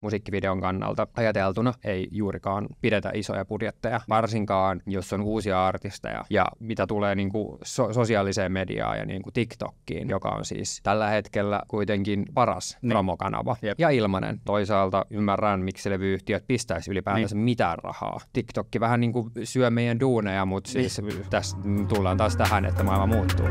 musiikkivideon kannalta ajateltuna ei juurikaan pidetä isoja budjetteja, varsinkaan jos on uusia artisteja. Ja mitä tulee niin kuin so- sosiaaliseen mediaan ja niin kuin TikTokkiin, joka on siis tällä hetkellä kuitenkin paras niin. promokanava Jep. ja ilmanen. Toisaalta ymmärrän, miksi levyyhtiöt pistäisi ylipäätänsä niin. mitään rahaa. TikTokki vähän niin kuin syö meidän duuneja, mutta siis niin. siis tässä tullaan taas tähän, että maailma muuttuu.